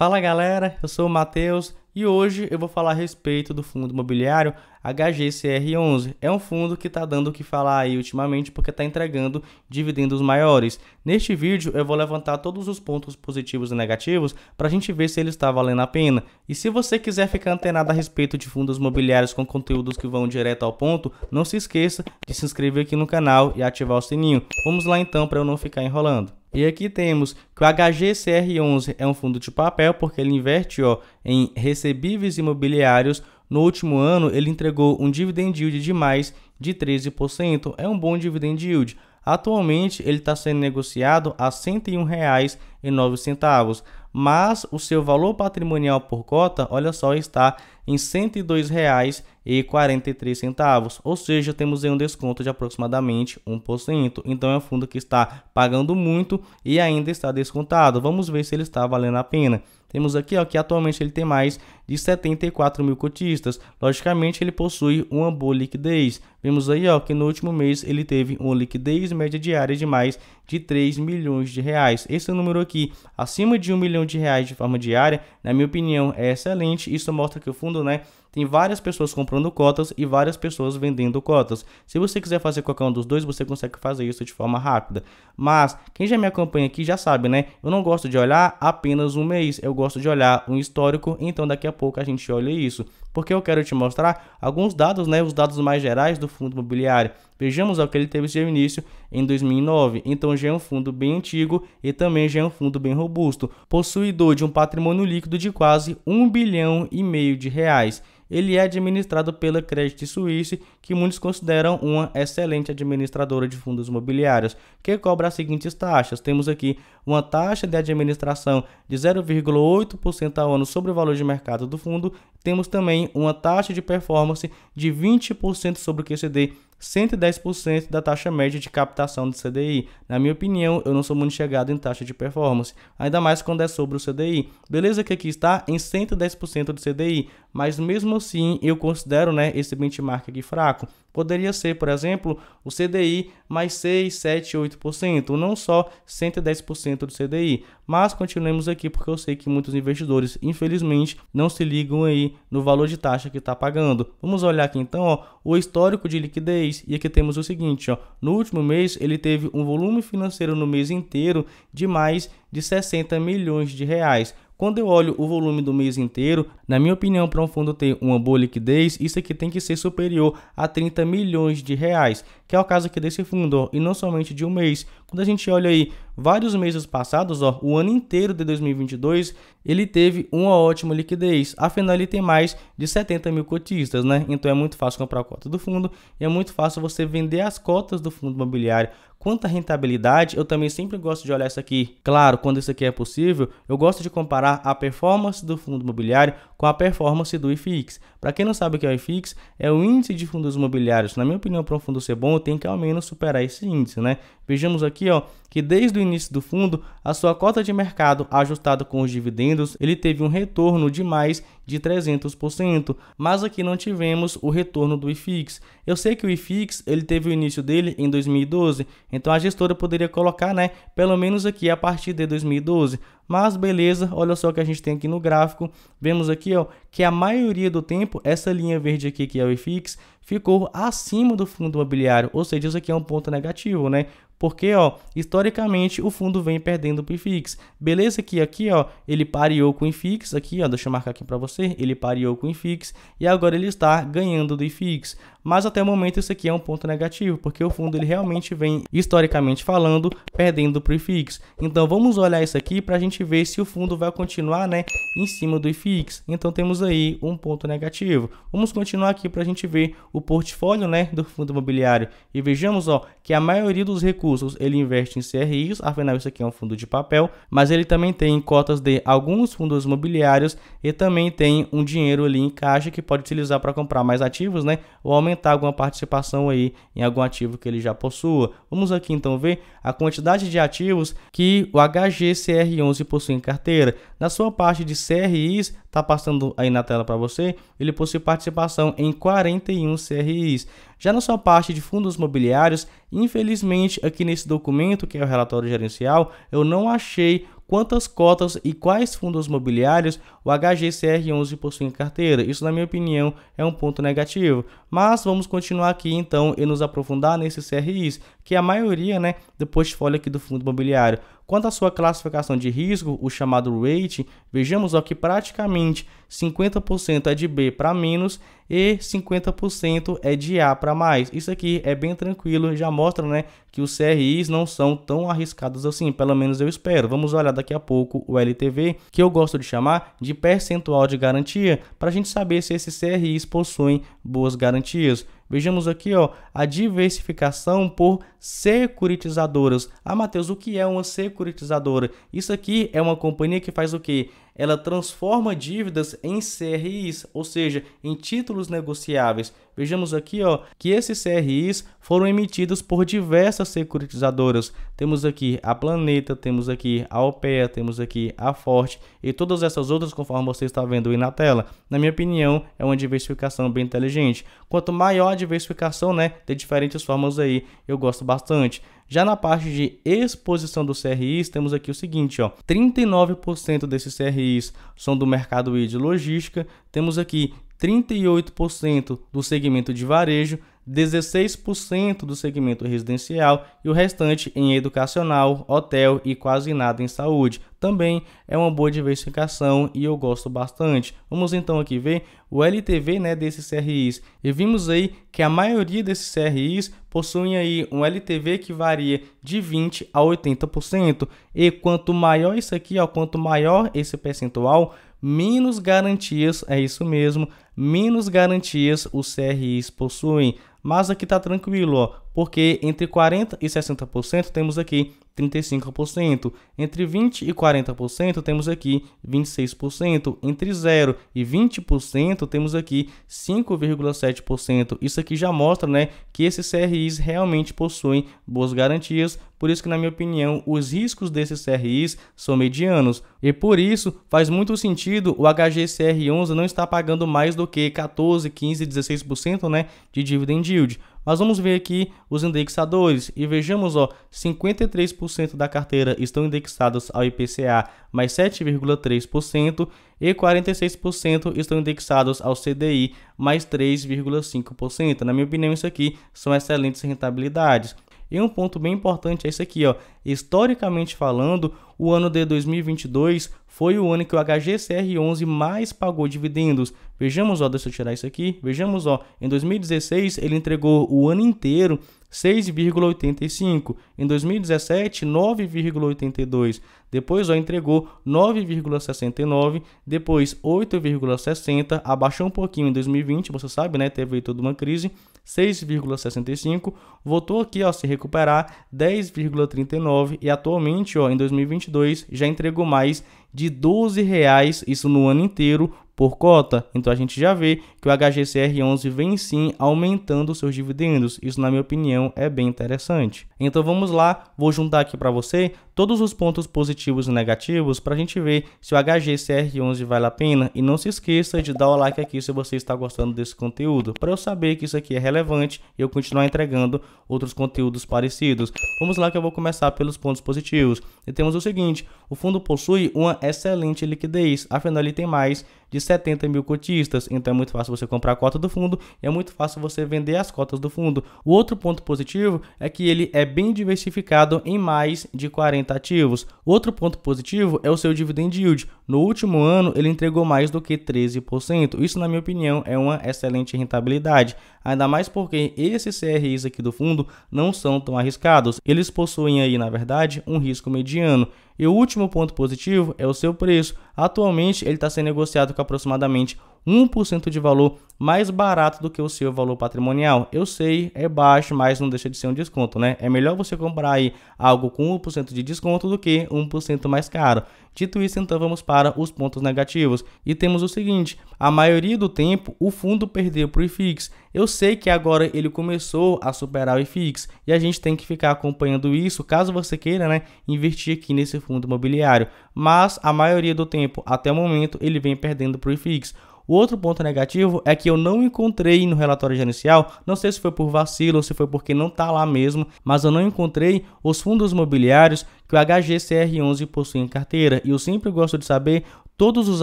Fala galera, eu sou o Matheus e hoje eu vou falar a respeito do fundo imobiliário HGCR11. É um fundo que está dando o que falar aí ultimamente porque está entregando dividendos maiores. Neste vídeo eu vou levantar todos os pontos positivos e negativos para a gente ver se ele está valendo a pena. E se você quiser ficar antenado a respeito de fundos imobiliários com conteúdos que vão direto ao ponto, não se esqueça de se inscrever aqui no canal e ativar o sininho. Vamos lá então para eu não ficar enrolando. E aqui temos que o HGCR11 é um fundo de papel porque ele investe ó, em recebíveis imobiliários. No último ano, ele entregou um dividend yield de mais de 13%. É um bom dividend yield. Atualmente, ele está sendo negociado a R$ 101,09, mas o seu valor patrimonial por cota, olha só, está em R$ 102,43, ou seja, temos aí um desconto de aproximadamente 1%. Então é um fundo que está pagando muito e ainda está descontado. Vamos ver se ele está valendo a pena. Temos aqui ó, que atualmente ele tem mais de 74 mil cotistas. Logicamente, ele possui uma boa liquidez. Vemos aí ó, que no último mês ele teve uma liquidez média diária de mais de 3 milhões de reais. Esse número aqui, acima de 1 milhão de reais de forma diária, na minha opinião, é excelente. Isso mostra que o fundo mundo, né? Tem várias pessoas comprando cotas e várias pessoas vendendo cotas. Se você quiser fazer qualquer um dos dois, você consegue fazer isso de forma rápida. Mas quem já me acompanha aqui já sabe, né? Eu não gosto de olhar apenas um mês, eu gosto de olhar um histórico, então daqui a pouco a gente olha isso porque eu quero te mostrar alguns dados, né, os dados mais gerais do fundo imobiliário. Vejamos o que ele teve seu início em 2009. Então já é um fundo bem antigo e também já é um fundo bem robusto, possuidor de um patrimônio líquido de quase 1 bilhão e meio de reais ele é administrado pela Credit Suisse, que muitos consideram uma excelente administradora de fundos imobiliários, que cobra as seguintes taxas. Temos aqui uma taxa de administração de 0,8% ao ano sobre o valor de mercado do fundo, temos também uma taxa de performance de 20% sobre o QCD 110% da taxa média de captação do CDI. Na minha opinião, eu não sou muito chegado em taxa de performance, ainda mais quando é sobre o CDI. Beleza que aqui está em 110% do CDI, mas mesmo assim eu considero né, esse benchmark aqui fraco. Poderia ser, por exemplo, o CDI mais 6, 7, 8%, não só 110% do CDI. Mas continuemos aqui porque eu sei que muitos investidores, infelizmente, não se ligam aí no valor de taxa que está pagando. Vamos olhar aqui então ó, o histórico de liquidez mês. E aqui temos o seguinte, ó, no último mês ele teve um volume financeiro no mês inteiro de mais de 60 milhões de reais. Quando eu olho o volume do mês inteiro, na minha opinião, para um fundo ter uma boa liquidez, isso aqui tem que ser superior a 30 milhões de reais, que é o caso aqui desse fundo, ó, e não somente de um mês. Quando a gente olha aí vários meses passados, ó, o ano inteiro de 2022, ele teve uma ótima liquidez. Afinal, ele tem mais de 70 mil cotistas, né? Então é muito fácil comprar a cota do fundo e é muito fácil você vender as cotas do fundo imobiliário Quanto à rentabilidade, eu também sempre gosto de olhar isso aqui. Claro, quando isso aqui é possível, eu gosto de comparar a performance do fundo imobiliário com a performance do IFIX. Para quem não sabe o que é o IFIX, é o índice de fundos imobiliários. Na minha opinião, para um fundo ser bom, tem que ao menos superar esse índice, né? Vejamos aqui, ó, que desde o início do fundo, a sua cota de mercado ajustada com os dividendos, ele teve um retorno de mais de 300%, mas aqui não tivemos o retorno do IFIX. Eu sei que o IFIX, ele teve o início dele em 2012, então a gestora poderia colocar, né, pelo menos aqui a partir de 2012. Mas beleza, olha só o que a gente tem aqui no gráfico. Vemos aqui, ó, que a maioria do tempo essa linha verde aqui que é o IFIX ficou acima do fundo imobiliário, ou seja, isso aqui é um ponto negativo, né? Porque, ó, historicamente o fundo vem perdendo para o IFIX. Beleza que aqui, ó, ele pareou com o IFIX, aqui, ó, deixa eu marcar aqui para você, ele pareou com o IFIX e agora ele está ganhando do IFIX. Mas até o momento isso aqui é um ponto negativo, porque o fundo ele realmente vem, historicamente falando, perdendo para o iFix, Então vamos olhar isso aqui para a gente ver se o fundo vai continuar né, em cima do IFIX. Então temos aí um ponto negativo. Vamos continuar aqui para a gente ver o portfólio né, do fundo imobiliário. E vejamos ó, que a maioria dos recursos ele investe em CRIs, afinal isso aqui é um fundo de papel, mas ele também tem cotas de alguns fundos imobiliários e também tem um dinheiro ali em caixa que pode utilizar para comprar mais ativos né, ou aumentar aumentar alguma participação aí em algum ativo que ele já possua. Vamos aqui então ver a quantidade de ativos que o HGCR11 possui em carteira. Na sua parte de CRIs, está passando aí na tela para você, ele possui participação em 41 CRIs. Já na sua parte de fundos mobiliários, infelizmente aqui nesse documento, que é o relatório gerencial, eu não achei quantas cotas e quais fundos mobiliários o HGCR11 possui em carteira. Isso, na minha opinião, é um ponto negativo. Mas vamos continuar aqui então e nos aprofundar nesses CRIs, que é a maioria né, do portfólio aqui do fundo mobiliário. Quanto à sua classificação de risco, o chamado rating, vejamos ó, que praticamente 50% é de B para menos e 50% é de A para mais. Isso aqui é bem tranquilo, já mostra né, que os CRIs não são tão arriscados assim, pelo menos eu espero. Vamos olhar daqui a pouco o LTV, que eu gosto de chamar de percentual de garantia, para a gente saber se esses CRIs possuem boas garantias. Vejamos aqui ó, a diversificação por securitizadoras. Ah, Matheus, o que é uma securitizadora? Isso aqui é uma companhia que faz o quê? ela transforma dívidas em CRIs, ou seja, em títulos negociáveis. Vejamos aqui ó, que esses CRIs foram emitidos por diversas securitizadoras. Temos aqui a Planeta, temos aqui a OPEA, temos aqui a Forte e todas essas outras, conforme você está vendo aí na tela. Na minha opinião, é uma diversificação bem inteligente. Quanto maior a diversificação, né, de diferentes formas aí, eu gosto bastante. Já na parte de exposição dos CRIs, temos aqui o seguinte, ó, 39% desses CRIs são do mercado e de logística, temos aqui 38% do segmento de varejo 16% do segmento residencial e o restante em educacional, hotel e quase nada em saúde. Também é uma boa diversificação e eu gosto bastante. Vamos então aqui ver o LTV né, desses CRIs. E vimos aí que a maioria desses CRIs possuem aí um LTV que varia de 20% a 80%. E quanto maior isso aqui, ó, quanto maior esse percentual, menos garantias, é isso mesmo, menos garantias os CRIs possuem. Mas aqui tá tranquilo, ó porque entre 40% e 60% temos aqui 35%, entre 20% e 40% temos aqui 26%, entre 0 e 20% temos aqui 5,7%. Isso aqui já mostra né, que esses CRIs realmente possuem boas garantias, por isso que, na minha opinião, os riscos desses CRIs são medianos. E por isso, faz muito sentido o HGCR11 não estar pagando mais do que 14, 15, 16% né, de dividend yield. Mas vamos ver aqui os indexadores e vejamos, ó, 53% da carteira estão indexados ao IPCA mais 7,3% e 46% estão indexados ao CDI mais 3,5%. Na minha opinião, isso aqui são excelentes rentabilidades. E um ponto bem importante é isso aqui, ó. Historicamente falando, o ano de 2022 foi o ano que o HGCR11 mais pagou dividendos. Vejamos, ó, deixa eu tirar isso aqui. Vejamos, ó, em 2016 ele entregou o ano inteiro 6,85. Em 2017, 9,82. Depois, ó, entregou 9,69. Depois, 8,60. Abaixou um pouquinho em 2020, você sabe, né? Teve toda uma crise. 6,65. Voltou aqui, ó, se recuperar 10,39. E atualmente, ó, em 2022, já entregou mais de R$ 12,00, isso no ano inteiro, por cota. Então a gente já vê que o HGCR11 vem sim aumentando seus dividendos. Isso, na minha opinião, é bem interessante. Então vamos lá, vou juntar aqui para você todos os pontos positivos e negativos para a gente ver se o HGCR11 vale a pena. E não se esqueça de dar o like aqui se você está gostando desse conteúdo, para eu saber que isso aqui é relevante e eu continuar entregando outros conteúdos parecidos. Vamos lá que eu vou começar pelos pontos positivos. E temos o seguinte, o fundo possui uma excelente liquidez, afinal ele tem mais de 70 mil cotistas, então é muito fácil você comprar a cota do fundo e é muito fácil você vender as cotas do fundo. O outro ponto positivo é que ele é bem diversificado em mais de 40 ativos. Outro ponto positivo é o seu dividend yield. No último ano, ele entregou mais do que 13%. Isso, na minha opinião, é uma excelente rentabilidade, ainda mais porque esses CRIs aqui do fundo não são tão arriscados. Eles possuem aí, na verdade, um risco mediano. E o último ponto positivo é o seu preço. Atualmente, ele está sendo negociado com aproximadamente 1% de valor mais barato do que o seu valor patrimonial. Eu sei, é baixo, mas não deixa de ser um desconto, né? É melhor você comprar aí algo com 1% de desconto do que 1% mais caro. Dito isso, então vamos para os pontos negativos. E temos o seguinte: a maioria do tempo o fundo perdeu para o IFIX. Eu sei que agora ele começou a superar o IFIX e a gente tem que ficar acompanhando isso caso você queira né, investir aqui nesse fundo imobiliário. Mas a maioria do tempo, até o momento, ele vem perdendo para o IFIX. O outro ponto negativo é que eu não encontrei no relatório gerencial, não sei se foi por vacilo ou se foi porque não está lá mesmo, mas eu não encontrei os fundos imobiliários que o HGCR11 possui em carteira. E eu sempre gosto de saber todos os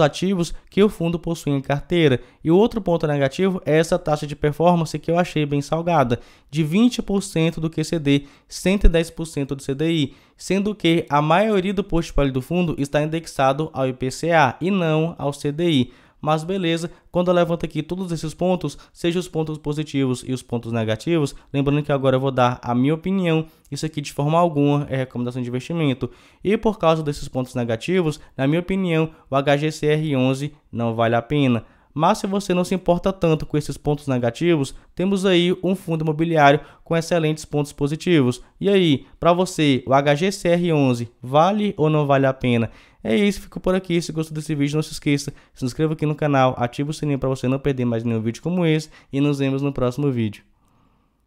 ativos que o fundo possui em carteira. E o outro ponto negativo é essa taxa de performance que eu achei bem salgada, de 20% do QCD, 110% do CDI, sendo que a maioria do portfólio do fundo está indexado ao IPCA e não ao CDI. Mas beleza, quando eu levanto aqui todos esses pontos, seja os pontos positivos e os pontos negativos, lembrando que agora eu vou dar a minha opinião, isso aqui de forma alguma é recomendação de investimento. E por causa desses pontos negativos, na minha opinião, o HGCR11 não vale a pena. Mas se você não se importa tanto com esses pontos negativos, temos aí um fundo imobiliário com excelentes pontos positivos. E aí, para você, o HGCR11 vale ou não vale a pena? É isso, fico por aqui. Se gostou desse vídeo, não se esqueça, se inscreva aqui no canal, ative o sininho para você não perder mais nenhum vídeo como esse e nos vemos no próximo vídeo.